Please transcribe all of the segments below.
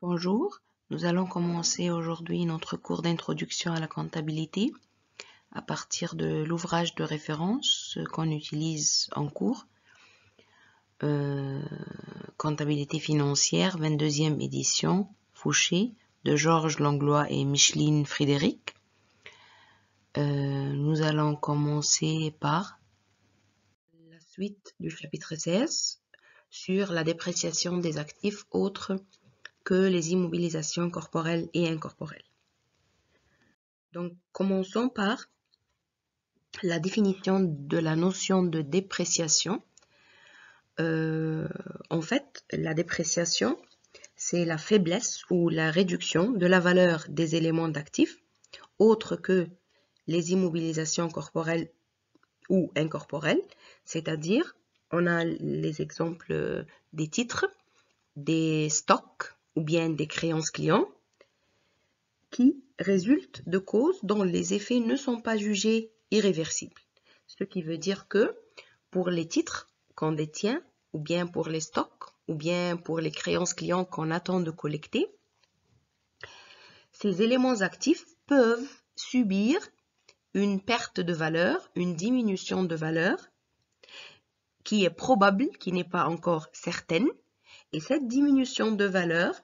Bonjour, nous allons commencer aujourd'hui notre cours d'introduction à la comptabilité à partir de l'ouvrage de référence qu'on utilise en cours. Euh, comptabilité financière, 22e édition, Fouché, de Georges Langlois et Micheline Frédéric. Euh, nous allons commencer par la suite du chapitre 16 sur la dépréciation des actifs autres que les immobilisations corporelles et incorporelles. Donc, commençons par la définition de la notion de dépréciation. Euh, en fait, la dépréciation, c'est la faiblesse ou la réduction de la valeur des éléments d'actifs, autres que les immobilisations corporelles ou incorporelles, c'est-à-dire on a les exemples des titres, des stocks, ou bien des créances clients qui résultent de causes dont les effets ne sont pas jugés irréversibles. Ce qui veut dire que pour les titres qu'on détient, ou bien pour les stocks, ou bien pour les créances clients qu'on attend de collecter, ces éléments actifs peuvent subir une perte de valeur, une diminution de valeur, qui est probable, qui n'est pas encore certaine, et cette diminution de valeur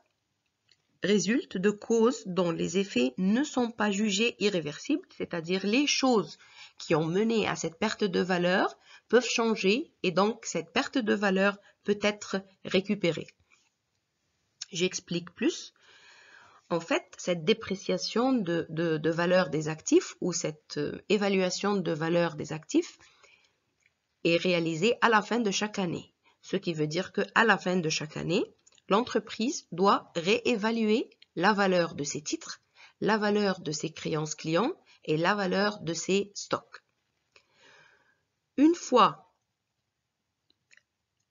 résulte de causes dont les effets ne sont pas jugés irréversibles, c'est-à-dire les choses qui ont mené à cette perte de valeur peuvent changer et donc cette perte de valeur peut être récupérée. J'explique plus. En fait, cette dépréciation de, valeur des actifs ou cette euh, évaluation de valeur des actifs est réalisée à la fin de chaque année ce qui veut dire qu'à la fin de chaque année, l'entreprise doit réévaluer la valeur de ses titres, la valeur de ses créances clients et la valeur de ses stocks. Une fois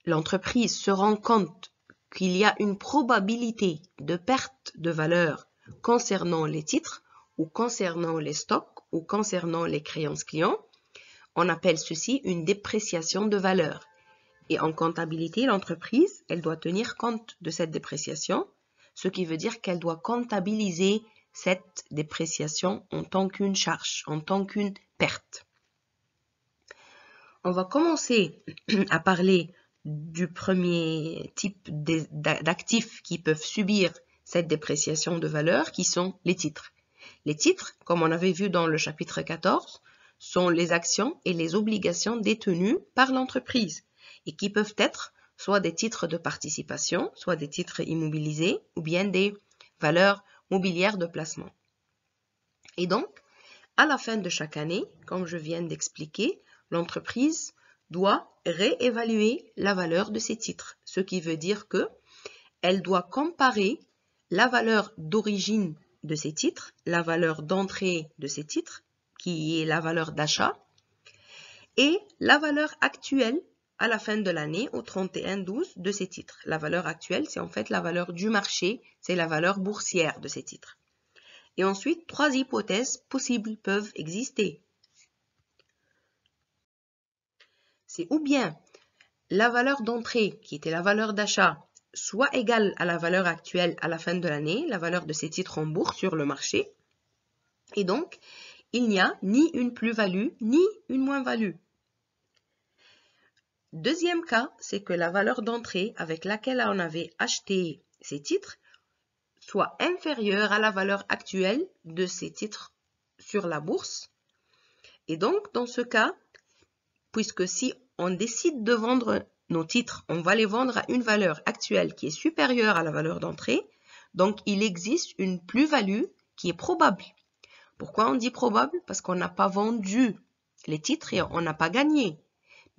l'entreprise se rend compte qu'il y a une probabilité de perte de valeur concernant les titres ou concernant les stocks ou concernant les créances clients, on appelle ceci une dépréciation de valeur. Et en comptabilité, l'entreprise, elle doit tenir compte de cette dépréciation, ce qui veut dire qu'elle doit comptabiliser cette dépréciation en tant qu'une charge, en tant qu'une perte. On va commencer à parler du premier type d'actifs qui peuvent subir cette dépréciation de valeur, qui sont les titres. Les titres, comme on avait vu dans le chapitre 14, sont les actions et les obligations détenues par l'entreprise et qui peuvent être soit des titres de participation, soit des titres immobilisés, ou bien des valeurs mobilières de placement. Et donc, à la fin de chaque année, comme je viens d'expliquer, l'entreprise doit réévaluer la valeur de ses titres, ce qui veut dire que elle doit comparer la valeur d'origine de ses titres, la valeur d'entrée de ses titres, qui est la valeur d'achat, et la valeur actuelle à la fin de l'année, au 31-12 de ces titres. La valeur actuelle, c'est en fait la valeur du marché, c'est la valeur boursière de ces titres. Et ensuite, trois hypothèses possibles peuvent exister. C'est ou bien la valeur d'entrée, qui était la valeur d'achat, soit égale à la valeur actuelle à la fin de l'année, la valeur de ces titres en bourse sur le marché. Et donc, il n'y a ni une plus-value, ni une moins-value. Deuxième cas, c'est que la valeur d'entrée avec laquelle on avait acheté ces titres soit inférieure à la valeur actuelle de ces titres sur la bourse. Et donc, dans ce cas, puisque si on décide de vendre nos titres, on va les vendre à une valeur actuelle qui est supérieure à la valeur d'entrée, donc il existe une plus-value qui est probable. Pourquoi on dit probable Parce qu'on n'a pas vendu les titres et on n'a pas gagné.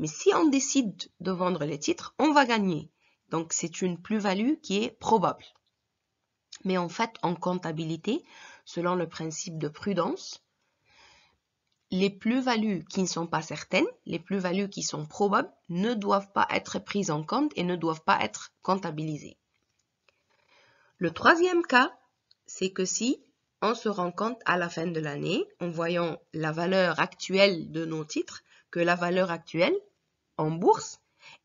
Mais si on décide de vendre les titres, on va gagner. Donc c'est une plus-value qui est probable. Mais en fait, en comptabilité, selon le principe de prudence, les plus-values qui ne sont pas certaines, les plus-values qui sont probables, ne doivent pas être prises en compte et ne doivent pas être comptabilisées. Le troisième cas, c'est que si on se rend compte à la fin de l'année, en voyant la valeur actuelle de nos titres, que la valeur actuelle en bourse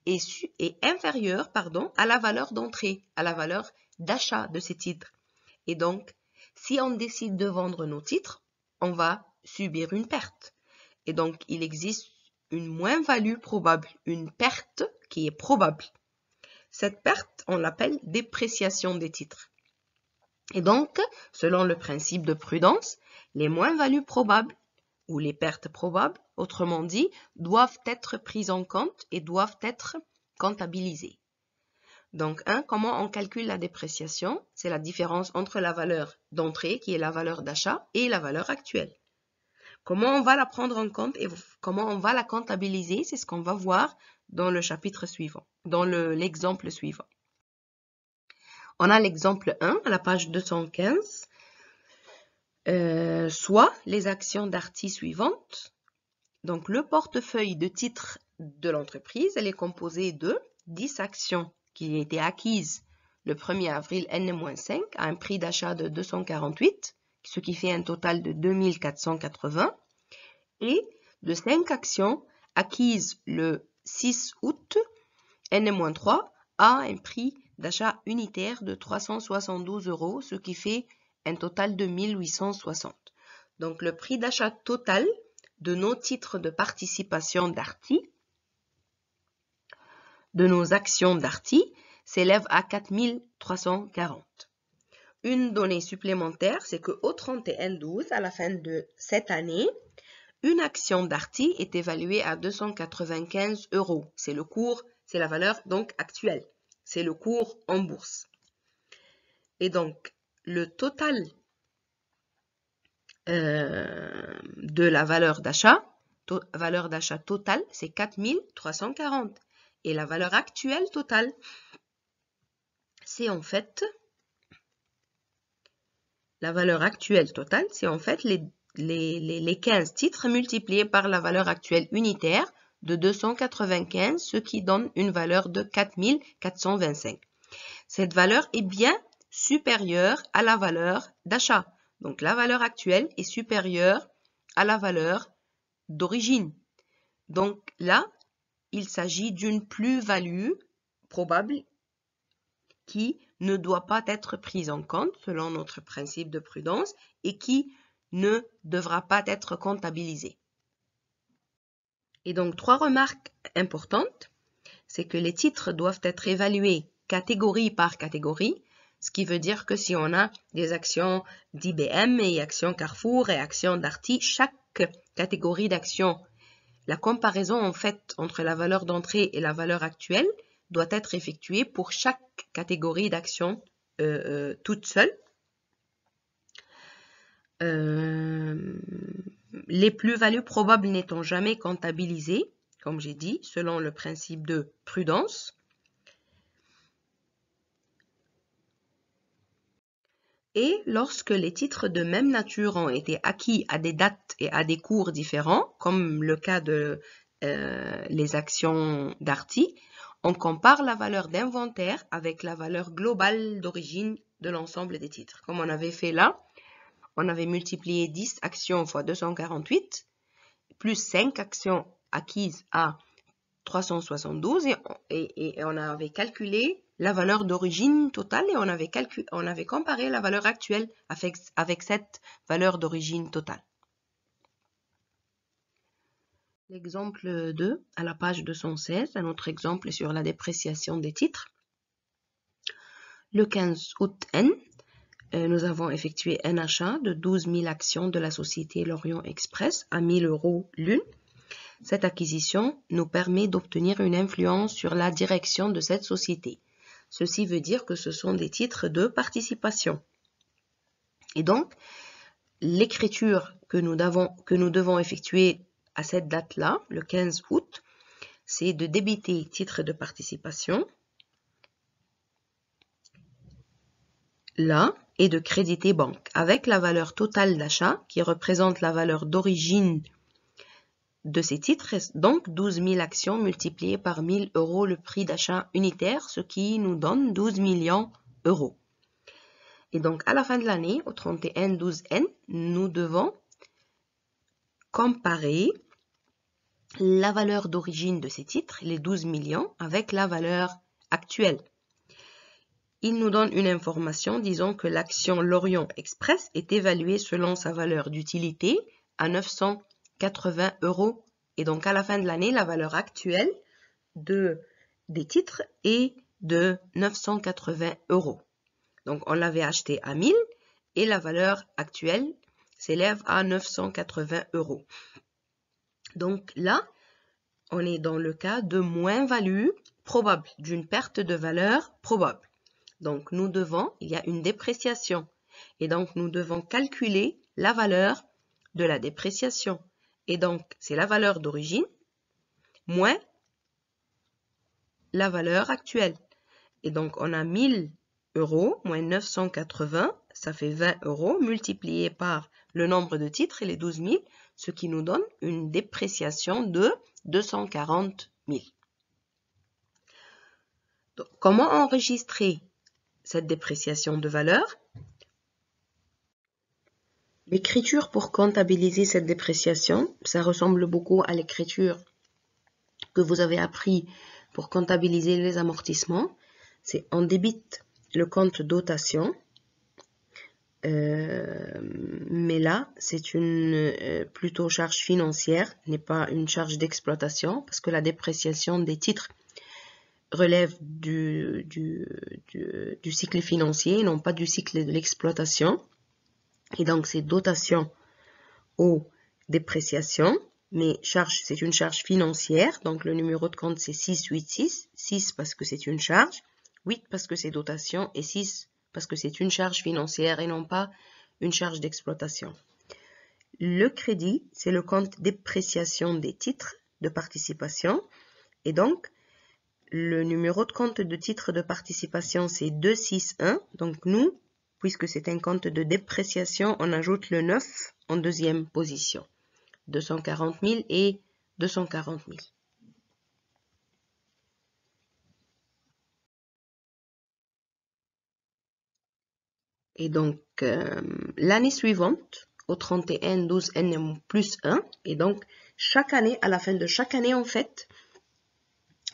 est, inférieure pardon, à la valeur d'entrée, à la valeur d'achat de ces titres. Et donc, si on décide de vendre nos titres, on va subir une perte. Et donc, il existe une moins-value probable, une perte qui est probable. Cette perte, on l'appelle dépréciation des titres. Et donc, selon le principe de prudence, les moins-values probables ou les pertes probables, autrement dit, doivent être prises en compte et doivent être comptabilisées. Donc 1. Comment on calcule la dépréciation C'est la différence entre la valeur d'entrée, qui est la valeur d'achat, et la valeur actuelle. Comment on va la prendre en compte et comment on va la comptabiliser C'est ce qu'on va voir dans le chapitre suivant, dans l'exemple suivant. On a l'exemple 1 à la page 215. Euh, soit les actions d'artis suivantes. Donc, le portefeuille de titres de l'entreprise, elle est composée de 10 actions qui ont été acquises le 1er avril N-5 à un prix d'achat de 248, ce qui fait un total de 2480, et de 5 actions acquises le 6 août N-3 à un prix d'achat unitaire de 372 euros, ce qui fait un total de 1860. Donc le prix d'achat total de nos titres de participation d'ARTI, de nos actions d'Arty, s'élève à 4340. Une donnée supplémentaire, c'est qu'au 31-12, à la fin de cette année, une action d'Arty est évaluée à 295 euros. C'est le cours, c'est la valeur donc actuelle. C'est le cours en bourse. Et donc, le total euh, de la valeur d'achat, valeur d'achat totale, c'est 4340. Et la valeur actuelle totale, c'est en fait, la valeur actuelle totale, c'est en fait les, les, les 15 titres multipliés par la valeur actuelle unitaire de 295, ce qui donne une valeur de 4425. Cette valeur est bien supérieure à la valeur d'achat. Donc la valeur actuelle est supérieure à la valeur d'origine. Donc là, il s'agit d'une plus-value probable qui ne doit pas être prise en compte selon notre principe de prudence et qui ne devra pas être comptabilisée. Et donc, trois remarques importantes, c'est que les titres doivent être évalués catégorie par catégorie ce qui veut dire que si on a des actions d'IBM et actions Carrefour et actions Darty, chaque catégorie d'actions, la comparaison en fait entre la valeur d'entrée et la valeur actuelle doit être effectuée pour chaque catégorie d'actions euh, euh, toute seule. Euh, les plus-values probables n'étant jamais comptabilisées, comme j'ai dit, selon le principe de prudence. Et lorsque les titres de même nature ont été acquis à des dates et à des cours différents, comme le cas de euh, les actions d'Arty, on compare la valeur d'inventaire avec la valeur globale d'origine de l'ensemble des titres. Comme on avait fait là, on avait multiplié 10 actions fois 248, plus 5 actions acquises à 372, et on avait calculé la valeur d'origine totale et on avait, on avait comparé la valeur actuelle avec, avec cette valeur d'origine totale. L'exemple 2, à la page 216, un autre exemple sur la dépréciation des titres. Le 15 août N, euh, nous avons effectué un achat de 12 000 actions de la société Lorient Express à 1 000 euros l'une. Cette acquisition nous permet d'obtenir une influence sur la direction de cette société. Ceci veut dire que ce sont des titres de participation. Et donc, l'écriture que, nous devons effectuer à cette date-là, le 15 août, c'est de débiter titre de participation, là, et de créditer banque, avec la valeur totale d'achat, qui représente la valeur d'origine de ces titres donc 12 000 actions multipliées par 1 000 euros le prix d'achat unitaire, ce qui nous donne 12 millions d'euros. Et donc, à la fin de l'année, au 31-12N, nous devons comparer la valeur d'origine de ces titres, les 12 millions, avec la valeur actuelle. Il nous donne une information disons que l'action Lorient Express est évaluée selon sa valeur d'utilité à 900 80 euros. Et donc à la fin de l'année, la valeur actuelle de, des titres est de 980 euros. Donc on l'avait acheté à 1000 et la valeur actuelle s'élève à 980 euros. Donc là, on est dans le cas de moins-value probable, d'une perte de valeur probable. Donc nous devons, il y a une dépréciation. Et donc nous devons calculer la valeur de la dépréciation. Et donc, c'est la valeur d'origine moins la valeur actuelle. Et donc, on a 1000 euros moins 980, ça fait 20 euros, multiplié par le nombre de titres et les 12 000, ce qui nous donne une dépréciation de 240 000. comment enregistrer cette dépréciation de valeur L'écriture pour comptabiliser cette dépréciation, ça ressemble beaucoup à l'écriture que vous avez appris pour comptabiliser les amortissements. C'est on débite le compte dotation, euh, mais là, c'est une euh, plutôt charge financière, n'est pas une charge d'exploitation, parce que la dépréciation des titres relève du, du, du cycle financier, non pas du cycle de l'exploitation. Et donc, c'est dotation ou dépréciation. Mais charge, c'est une charge financière. Donc, le numéro de compte, c'est 686. 6 parce que c'est une charge. 8 parce que c'est dotation. Et 6 parce que c'est une charge financière et non pas une charge d'exploitation. Le crédit, c'est le compte dépréciation des titres de participation. Et donc, le numéro de compte de titre de participation, c'est 261. Donc, nous, puisque c'est un compte de dépréciation, on ajoute le 9 en deuxième position. 240 000 et 240 000. Et donc, euh, l'année suivante, au 31, 12, n plus 1, et donc, chaque année, à la fin de chaque année, en fait,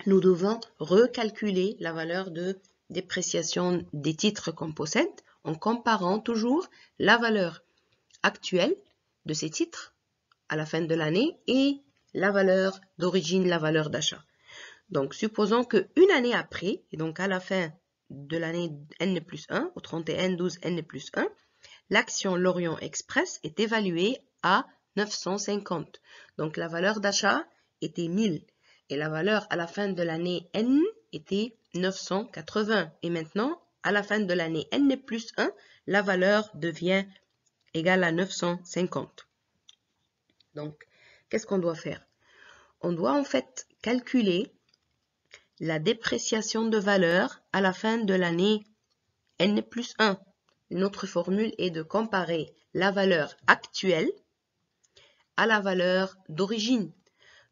nous devons recalculer la valeur de dépréciation des titres qu'on possède en comparant toujours la valeur actuelle de ces titres à la fin de l'année et la valeur d'origine, la valeur d'achat. Donc, supposons qu'une année après, et donc à la fin de l'année N plus 1, au 31 12 N plus 1, l'action Lorient Express est évaluée à 950. Donc, la valeur d'achat était 1000 et la valeur à la fin de l'année N était 980. Et maintenant, à la fin de l'année n plus 1, la valeur devient égale à 950. Donc, qu'est-ce qu'on doit faire On doit en fait calculer la dépréciation de valeur à la fin de l'année n plus 1. Notre formule est de comparer la valeur actuelle à la valeur d'origine.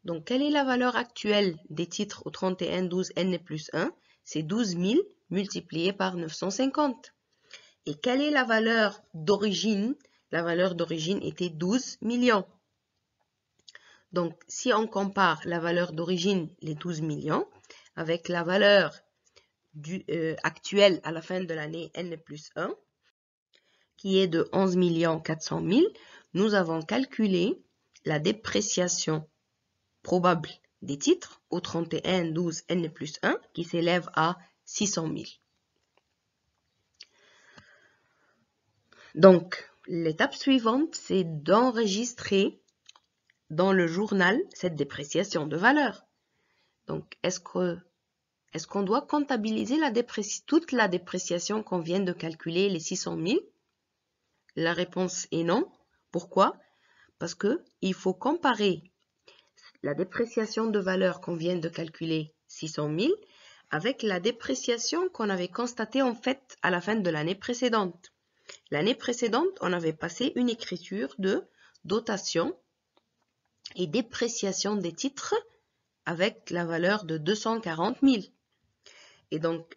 Donc, quelle est la valeur actuelle des titres au 31-12 n plus 1 C'est 12 000 multiplié par 950. Et quelle est la valeur d'origine La valeur d'origine était 12 millions. Donc, si on compare la valeur d'origine, les 12 millions, avec la valeur euh, actuelle à la fin de l'année N plus 1, qui est de 11 400 000, nous avons calculé la dépréciation probable des titres au 31 12 N plus 1, qui s'élève à 600 000. Donc, l'étape suivante, c'est d'enregistrer dans le journal cette dépréciation de valeur. Donc, est-ce que est-ce qu'on doit comptabiliser la toute la dépréciation qu'on vient de calculer, les 600 000 La réponse est non. Pourquoi Parce que il faut comparer la dépréciation de valeur qu'on vient de calculer, 600 000, avec la dépréciation qu'on avait constatée en fait à la fin de l'année précédente. L'année précédente, on avait passé une écriture de dotation et dépréciation des titres avec la valeur de 240 000. Et donc,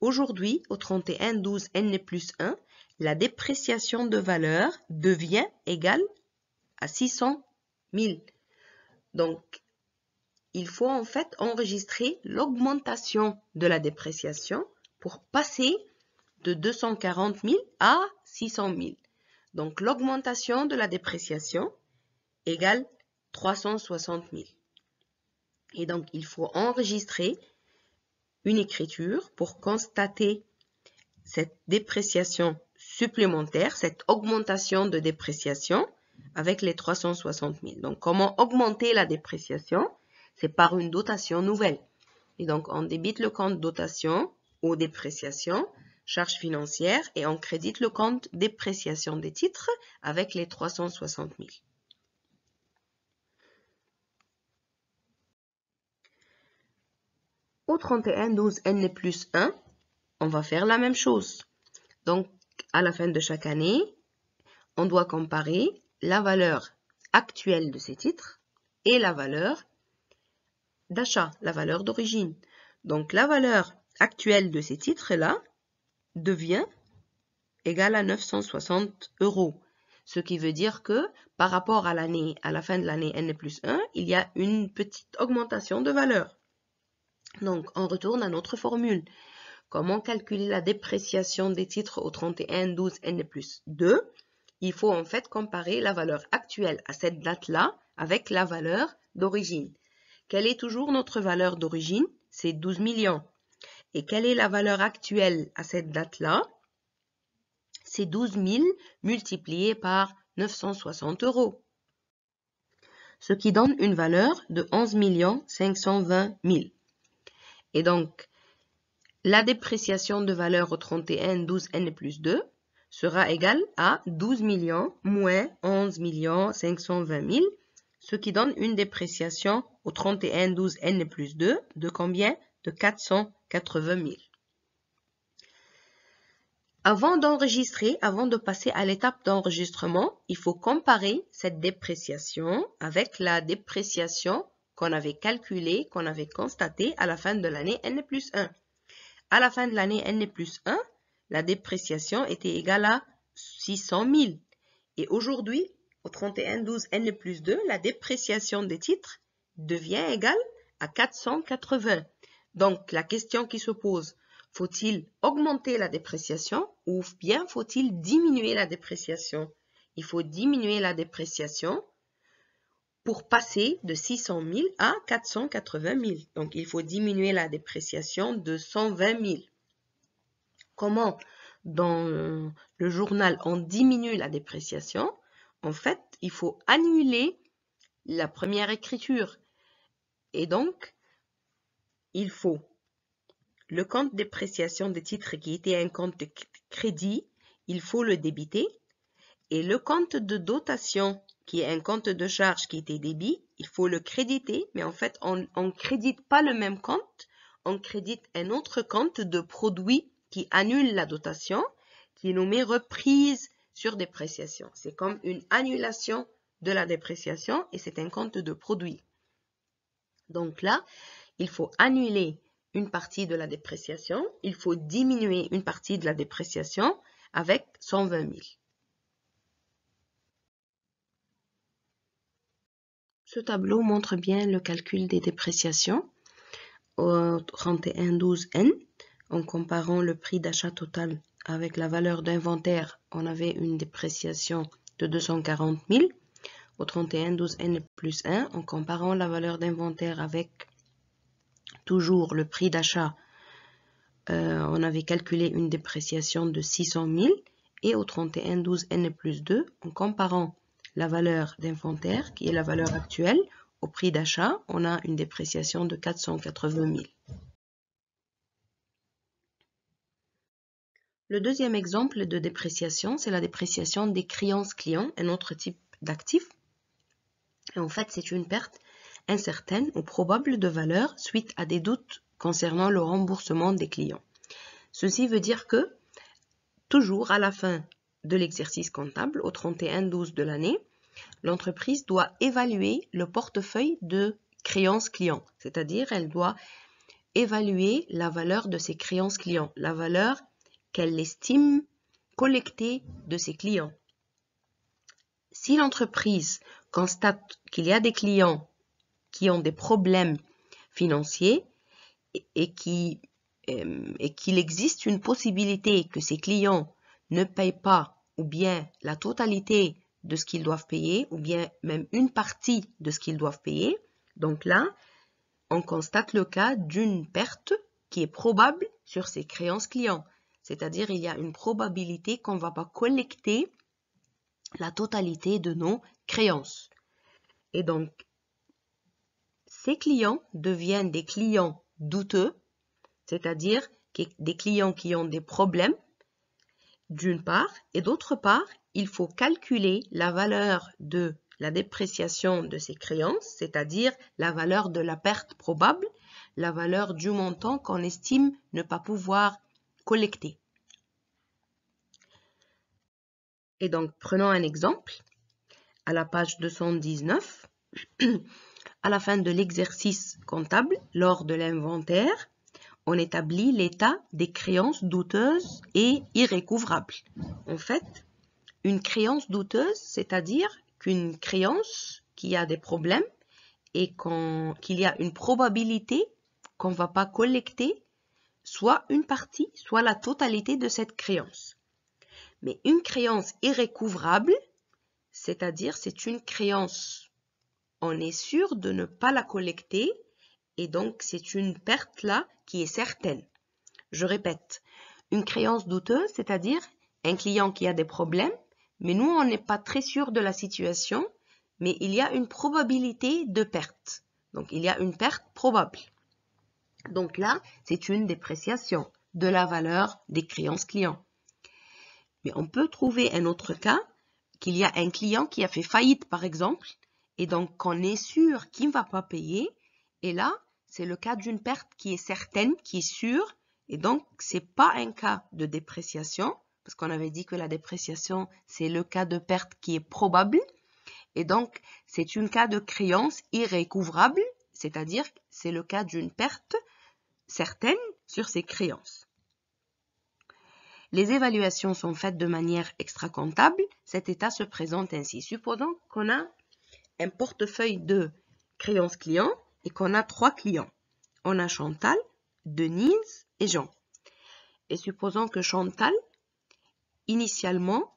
aujourd'hui, au 31-12 N plus 1, la dépréciation de valeur devient égale à 600 000. Donc, il faut en fait enregistrer l'augmentation de la dépréciation pour passer de 240 000 à 600 000. Donc l'augmentation de la dépréciation égale 360 000. Et donc il faut enregistrer une écriture pour constater cette dépréciation supplémentaire, cette augmentation de dépréciation avec les 360 000. Donc comment augmenter la dépréciation c'est par une dotation nouvelle. Et donc, on débite le compte dotation ou dépréciation, charge financière, et on crédite le compte dépréciation des titres avec les 360 000. Au 31 12 n plus 1, on va faire la même chose. Donc, à la fin de chaque année, on doit comparer la valeur actuelle de ces titres et la valeur d'achat, la valeur d'origine. Donc la valeur actuelle de ces titres-là devient égale à 960 euros. Ce qui veut dire que par rapport à l'année, à la fin de l'année N plus 1, il y a une petite augmentation de valeur. Donc on retourne à notre formule. Comment calculer la dépréciation des titres au 31 12 N plus 2 Il faut en fait comparer la valeur actuelle à cette date-là avec la valeur d'origine. Quelle est toujours notre valeur d'origine C'est 12 millions. Et quelle est la valeur actuelle à cette date-là C'est 12 000 multiplié par 960 euros. Ce qui donne une valeur de 11 520 000. Et donc, la dépréciation de valeur au 31 12n plus 2 sera égale à 12 millions moins 11 520 000 ce qui donne une dépréciation au 12 N plus 2 de combien De 480 000. Avant d'enregistrer, avant de passer à l'étape d'enregistrement, il faut comparer cette dépréciation avec la dépréciation qu'on avait calculée, qu'on avait constatée à la fin de l'année N plus 1. À la fin de l'année N plus 1, la dépréciation était égale à 600 000. Et aujourd'hui, au 31-12-N2, la dépréciation des titres devient égale à 480. Donc, la question qui se pose, faut-il augmenter la dépréciation ou bien faut-il diminuer la dépréciation Il faut diminuer la dépréciation pour passer de 600 000 à 480 000. Donc, il faut diminuer la dépréciation de 120 000. Comment dans le journal on diminue la dépréciation en fait, il faut annuler la première écriture. Et donc, il faut le compte dépréciation des titres qui était un compte de crédit, il faut le débiter. Et le compte de dotation, qui est un compte de charge qui était débit, il faut le créditer. Mais en fait, on ne crédite pas le même compte, on crédite un autre compte de produit qui annule la dotation, qui est nommé reprise sur dépréciation. C'est comme une annulation de la dépréciation et c'est un compte de produit. Donc là, il faut annuler une partie de la dépréciation, il faut diminuer une partie de la dépréciation avec 120 000. Ce tableau montre bien le calcul des dépréciations au 12 n en comparant le prix d'achat total avec la valeur d'inventaire, on avait une dépréciation de 240 000 au 31 12 N plus 1 en comparant la valeur d'inventaire avec toujours le prix d'achat. Euh, on avait calculé une dépréciation de 600 000 et au 31 12 N plus 2 en comparant la valeur d'inventaire qui est la valeur actuelle au prix d'achat, on a une dépréciation de 480 000. Le deuxième exemple de dépréciation, c'est la dépréciation des créances clients, un autre type d'actif. Et en fait, c'est une perte incertaine ou probable de valeur suite à des doutes concernant le remboursement des clients. Ceci veut dire que, toujours à la fin de l'exercice comptable, au 31-12 de l'année, l'entreprise doit évaluer le portefeuille de créances clients, c'est-à-dire elle doit évaluer la valeur de ses créances clients, la valeur qu'elle estime collectée de ses clients. Si l'entreprise constate qu'il y a des clients qui ont des problèmes financiers euh, et, qu'il existe une possibilité que ces clients ne payent pas ou bien la totalité de ce qu'ils doivent payer ou bien même une partie de ce qu'ils doivent payer, donc là, on constate le cas d'une perte qui est probable sur ses créances clients. C'est-à-dire, il y a une probabilité qu'on ne va pas collecter la totalité de nos créances. Et donc, ces clients deviennent des clients douteux, c'est-à-dire des clients qui ont des problèmes, d'une part, et d'autre part, il faut calculer la valeur de la dépréciation de ces créances, c'est-à-dire la valeur de la perte probable, la valeur du montant qu'on estime ne pas pouvoir collecter. Et donc, prenons un exemple. À la page 219, à la fin de l'exercice comptable, lors de l'inventaire, on établit l'état des créances douteuses et irrécouvrables. En fait, une créance douteuse, c'est-à-dire qu'une créance qui a des problèmes et qu'il y a une probabilité qu'on ne va pas collecter soit une partie, soit la totalité de cette créance. Mais une créance irrécouvrable, c'est-à-dire c'est une créance, on est sûr de ne pas la collecter et donc c'est une perte là qui est certaine. Je répète, une créance douteuse, c'est-à-dire un client qui a des problèmes, mais nous on n'est pas très sûr de la situation, mais il y a une probabilité de perte. Donc il y a une perte probable. Donc là, c'est une dépréciation de la valeur des créances clients. Mais on peut trouver un autre cas, qu'il y a un client qui a fait faillite par exemple, et donc qu'on est sûr qu'il ne va pas payer, et là, c'est le cas d'une perte qui est certaine, qui est sûre, et donc c'est pas un cas de dépréciation, parce qu'on avait dit que la dépréciation, c'est le cas de perte qui est probable, et donc c'est un cas de créance irrécouvrable, c'est-à-dire c'est le cas d'une perte certaines sur ses créances. Les évaluations sont faites de manière extra-comptable. Cet état se présente ainsi. Supposons qu'on a un portefeuille de créances clients et qu'on a trois clients. On a Chantal, Denise et Jean. Et supposons que Chantal, initialement,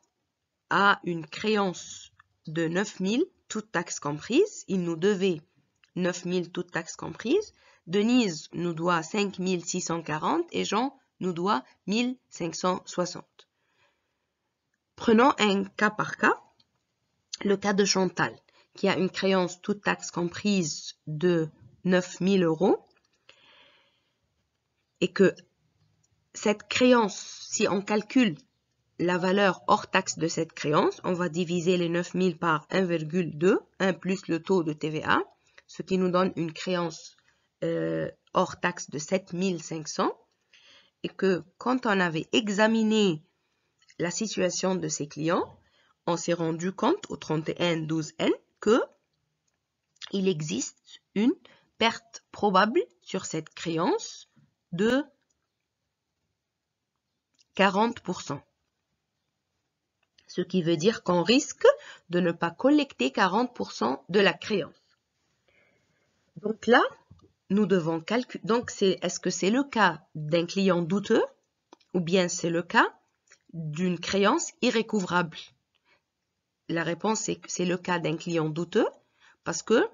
a une créance de 9000, toutes taxes comprises. Il nous devait 9000, toutes taxes comprises. Denise nous doit 5640 et Jean nous doit 1560. Prenons un cas par cas. Le cas de Chantal, qui a une créance toute taxe comprise de 9000 euros. Et que cette créance, si on calcule la valeur hors taxe de cette créance, on va diviser les 9000 par 1,2, 1 plus le taux de TVA, ce qui nous donne une créance euh, hors taxe de 7500 et que quand on avait examiné la situation de ses clients, on s'est rendu compte au 31-12N que il existe une perte probable sur cette créance de 40%. Ce qui veut dire qu'on risque de ne pas collecter 40% de la créance. Donc là, nous devons calculer. Donc, est-ce que c'est le cas d'un client douteux ou bien c'est le cas d'une créance irrécouvrable La réponse est que c'est le cas d'un client douteux parce que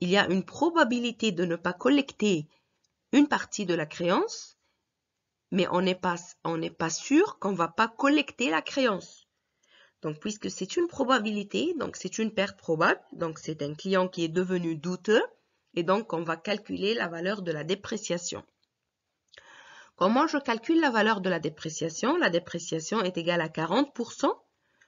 il y a une probabilité de ne pas collecter une partie de la créance, mais on n'est pas, on pas sûr qu'on ne va pas collecter la créance. Donc, puisque c'est une probabilité, donc c'est une perte probable, donc c'est un client qui est devenu douteux, et donc, on va calculer la valeur de la dépréciation. Comment je calcule la valeur de la dépréciation La dépréciation est égale à 40%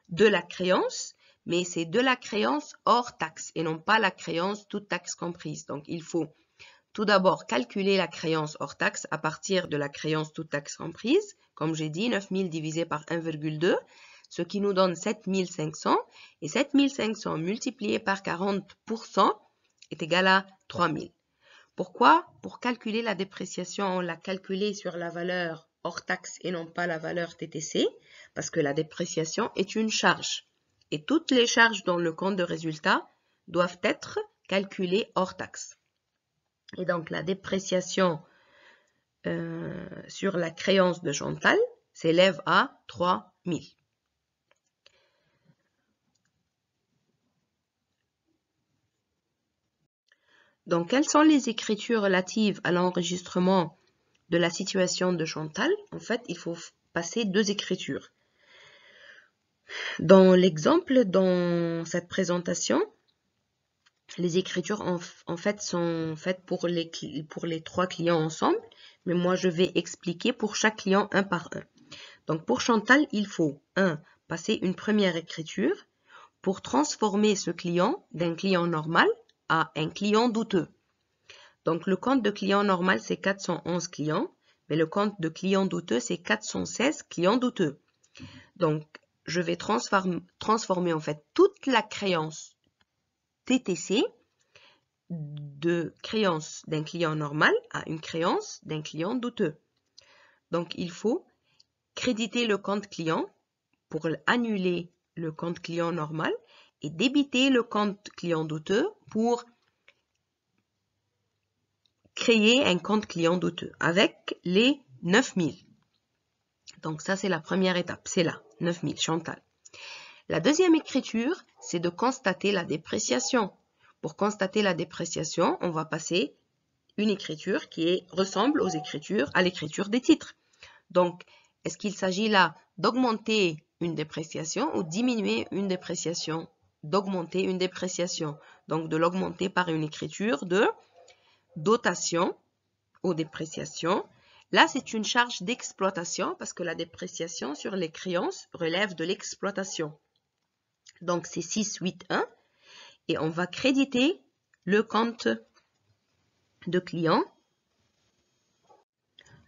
de la créance, mais c'est de la créance hors taxe et non pas la créance toute taxe comprise. Donc, il faut tout d'abord calculer la créance hors taxe à partir de la créance toute taxe comprise. Comme j'ai dit, 9000 divisé par 1,2 ce qui nous donne 7500 et 7500 multiplié par 40% est égal à 3000. Pourquoi Pour calculer la dépréciation, on l'a calculée sur la valeur hors taxe et non pas la valeur TTC, parce que la dépréciation est une charge. Et toutes les charges dans le compte de résultat doivent être calculées hors taxe. Et donc la dépréciation euh, sur la créance de Chantal s'élève à 3000. Donc, quelles sont les écritures relatives à l'enregistrement de la situation de Chantal En fait, il faut passer deux écritures. Dans l'exemple, dans cette présentation, les écritures en, fait sont faites pour les, pour les trois clients ensemble, mais moi je vais expliquer pour chaque client un par un. Donc pour Chantal, il faut un, passer une première écriture pour transformer ce client d'un client normal à un client douteux. Donc le compte de client normal, c'est 411 clients, mais le compte de client douteux, c'est 416 clients douteux. Donc je vais transformer en fait toute la créance TTC de créance d'un client normal à une créance d'un client douteux. Donc il faut créditer le compte client pour annuler le compte client normal et débiter le compte client douteux pour créer un compte client douteux avec les 9000. Donc ça, c'est la première étape. C'est là, 9000, Chantal. La deuxième écriture, c'est de constater la dépréciation. Pour constater la dépréciation, on va passer une écriture qui ressemble aux écritures, à l'écriture des titres. Donc, est-ce qu'il s'agit là d'augmenter une dépréciation ou diminuer une dépréciation d'augmenter une dépréciation. Donc de l'augmenter par une écriture de dotation aux dépréciations. Là, c'est une charge d'exploitation parce que la dépréciation sur les créances relève de l'exploitation. Donc c'est 6, 8, 1. Et on va créditer le compte de client.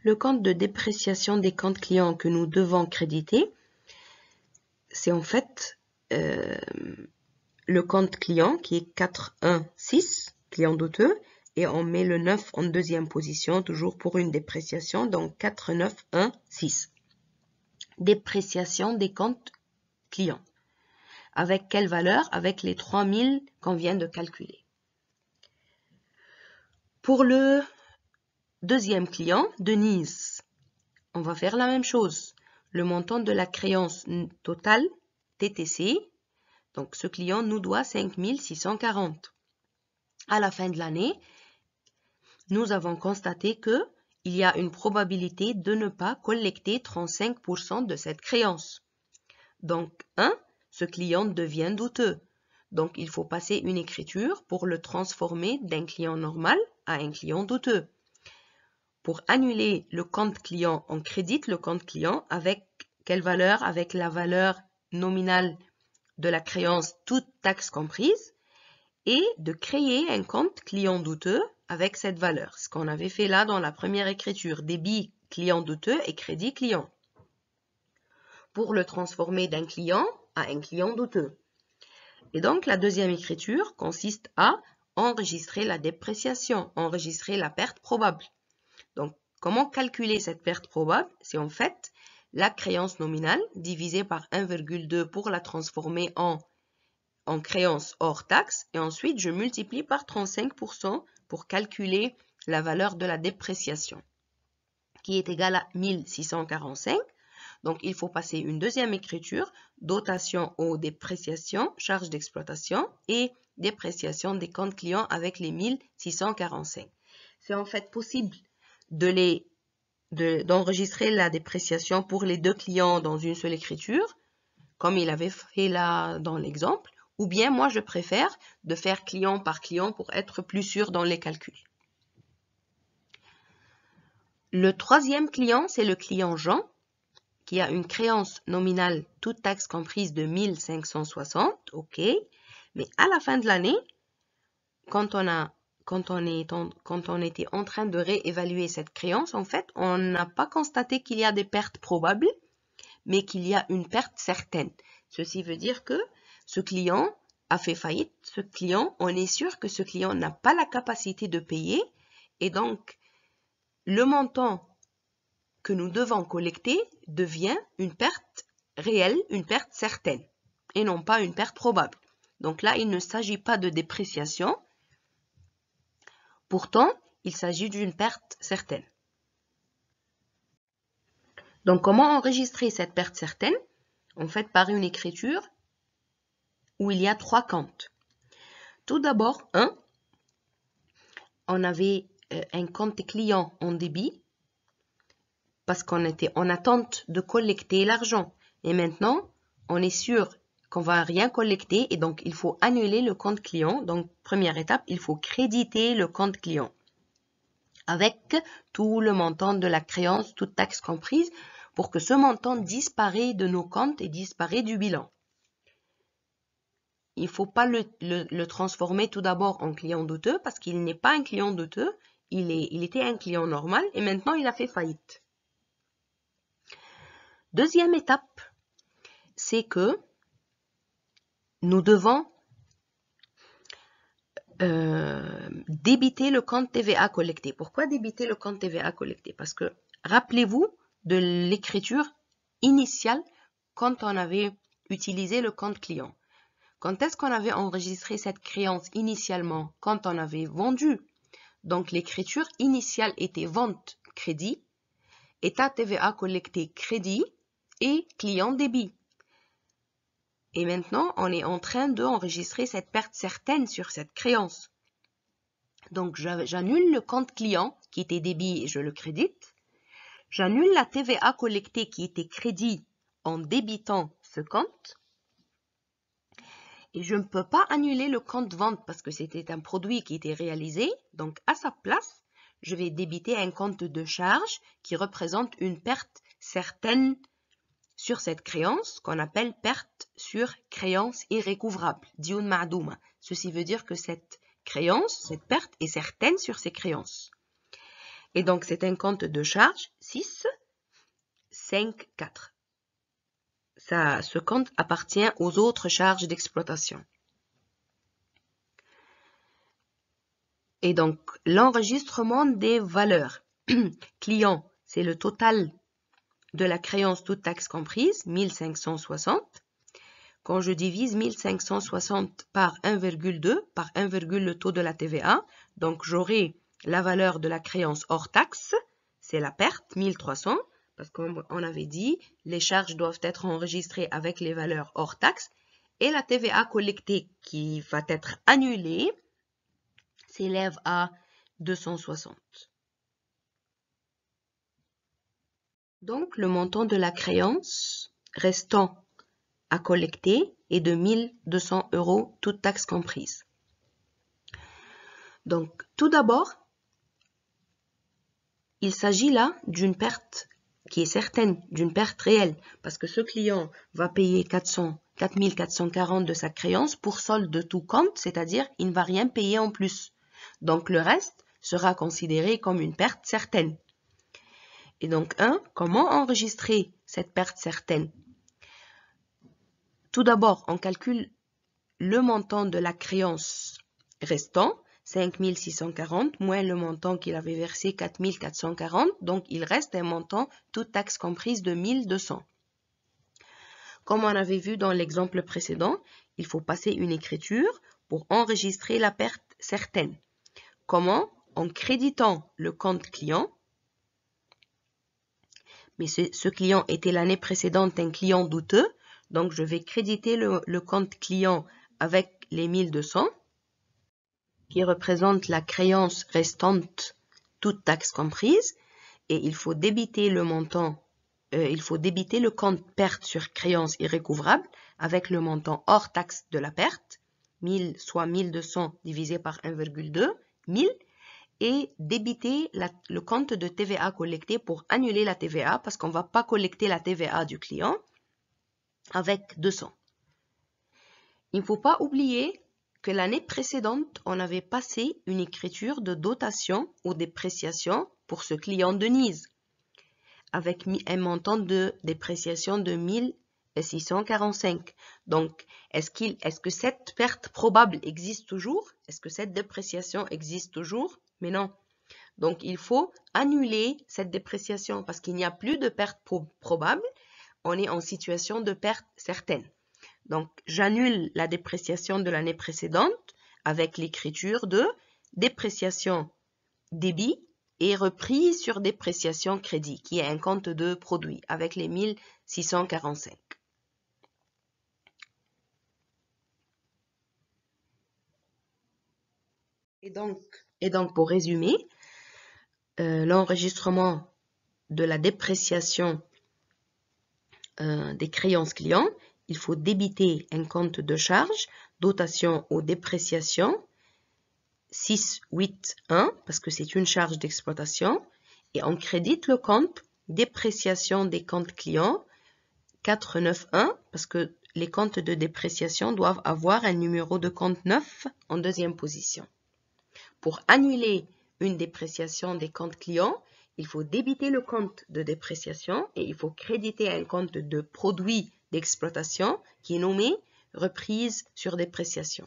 Le compte de dépréciation des comptes clients que nous devons créditer, c'est en fait euh, le compte client qui est 416, client douteux, et on met le 9 en deuxième position, toujours pour une dépréciation, donc 4916. Dépréciation des comptes clients. Avec quelle valeur Avec les 3000 qu'on vient de calculer. Pour le deuxième client, Denise, on va faire la même chose. Le montant de la créance totale TTC donc, ce client nous doit 5640. À la fin de l'année, nous avons constaté qu'il il y a une probabilité de ne pas collecter 35% de cette créance. Donc 1. Ce client devient douteux. Donc il faut passer une écriture pour le transformer d'un client normal à un client douteux. Pour annuler le compte client, on crédite le compte client avec quelle valeur Avec la valeur nominale de la créance toute taxe comprise et de créer un compte client douteux avec cette valeur, ce qu'on avait fait là dans la première écriture, débit client douteux et crédit client, pour le transformer d'un client à un client douteux. Et donc la deuxième écriture consiste à enregistrer la dépréciation, enregistrer la perte probable. Donc comment calculer cette perte probable C'est en fait la créance nominale divisée par 1,2 pour la transformer en, en créance hors taxe et ensuite je multiplie par 35% pour calculer la valeur de la dépréciation qui est égale à 1645. Donc il faut passer une deuxième écriture, dotation aux dépréciations, charges d'exploitation et dépréciation des comptes clients avec les 1645. C'est en fait possible de les d'enregistrer la dépréciation pour les deux clients dans une seule écriture, comme il avait fait là dans l'exemple, ou bien moi je préfère de faire client par client pour être plus sûr dans les calculs. Le troisième client, c'est le client Jean, qui a une créance nominale toute taxe comprise de 1560, ok, mais à la fin de l'année, quand on a quand on, était en train de réévaluer cette créance, en fait, on n'a pas constaté qu'il y a des pertes probables, mais qu'il y a une perte certaine. Ceci veut dire que ce client a fait faillite, ce client, on est sûr que ce client n'a pas la capacité de payer, et donc le montant que nous devons collecter devient une perte réelle, une perte certaine, et non pas une perte probable. Donc là, il ne s'agit pas de dépréciation, Pourtant, il s'agit d'une perte certaine. Donc, comment enregistrer cette perte certaine En fait, par une écriture où il y a trois comptes. Tout d'abord, un, on avait euh, un compte client en débit parce qu'on était en attente de collecter l'argent. Et maintenant, on est sûr qu'on va rien collecter et donc il faut annuler le compte client. Donc première étape, il faut créditer le compte client avec tout le montant de la créance, toute taxe comprise, pour que ce montant disparaît de nos comptes et disparaît du bilan. Il ne faut pas le, transformer tout d'abord en client douteux parce qu'il n'est pas un client douteux, il, est, il était un client normal et maintenant il a fait faillite. Deuxième étape, c'est que nous devons euh, débiter le compte TVA collecté. Pourquoi débiter le compte TVA collecté Parce que rappelez-vous de l'écriture initiale quand on avait utilisé le compte client. Quand est-ce qu'on avait enregistré cette créance initialement Quand on avait vendu. Donc l'écriture initiale était vente crédit, état TVA collecté crédit et client débit. Et maintenant, on est en train d'enregistrer cette perte certaine sur cette créance. Donc, j'annule le compte client qui était débit et je le crédite. J'annule la TVA collectée qui était crédit en débitant ce compte. Et je ne peux pas annuler le compte vente parce que c'était un produit qui était réalisé. Donc, à sa place, je vais débiter un compte de charge qui représente une perte certaine sur cette créance qu'on appelle perte sur créance irrécouvrable, dioun ma'douma. Ceci veut dire que cette créance, cette perte est certaine sur ces créances. Et donc c'est un compte de charge 6, 5, 4. Ça, ce compte appartient aux autres charges d'exploitation. Et donc l'enregistrement des valeurs. Client, c'est le total de la créance toute taxe comprise, 1560. Quand je divise 1560 par 1,2, par 1, le taux de la TVA, donc j'aurai la valeur de la créance hors taxe, c'est la perte, 1300, parce qu'on avait dit, les charges doivent être enregistrées avec les valeurs hors taxe, et la TVA collectée qui va être annulée s'élève à 260. Donc le montant de la créance restant à collecter est de 1200 euros, toute taxes comprises. Donc tout d'abord, il s'agit là d'une perte qui est certaine, d'une perte réelle, parce que ce client va payer 400, 4440 de sa créance pour solde de tout compte, c'est-à-dire il ne va rien payer en plus. Donc le reste sera considéré comme une perte certaine. Et donc, un, comment enregistrer cette perte certaine Tout d'abord, on calcule le montant de la créance restant, 5640 moins le montant qu'il avait versé 4440, donc il reste un montant toute taxe comprise de 1200. Comme on avait vu dans l'exemple précédent, il faut passer une écriture pour enregistrer la perte certaine. Comment En créditant le compte client mais ce, client était l'année précédente un client douteux, donc je vais créditer le, compte client avec les 1200 qui représente la créance restante, toute taxe comprise, et il faut débiter le montant, euh, il faut débiter le compte perte sur créance irrécouvrable avec le montant hors taxe de la perte, 1000 soit 1200 divisé par 1,2, 1000, et débiter le compte de TVA collecté pour annuler la TVA parce qu'on ne va pas collecter la TVA du client avec 200. Il ne faut pas oublier que l'année précédente, on avait passé une écriture de dotation ou dépréciation pour ce client de Nice avec un montant de dépréciation de 1645. Donc, est -ce que cette perte probable existe toujours Est-ce que cette dépréciation existe toujours mais non. Donc, il faut annuler cette dépréciation parce qu'il n'y a plus de perte probable. On est en situation de perte certaine. Donc, j'annule la dépréciation de l'année précédente avec l'écriture de dépréciation débit et reprise sur dépréciation crédit, qui est un compte de produit avec les 1645. Et donc, et donc, pour résumer, euh, l'enregistrement de la dépréciation euh, des créances clients, il faut débiter un compte de charge, dotation ou dépréciation, 681, parce que c'est une charge d'exploitation, et on crédite le compte dépréciation des comptes clients, 491, parce que les comptes de dépréciation doivent avoir un numéro de compte 9 en deuxième position. Pour annuler une dépréciation des comptes clients, il faut débiter le compte de dépréciation et il faut créditer un compte de produit d'exploitation qui est nommé reprise sur dépréciation.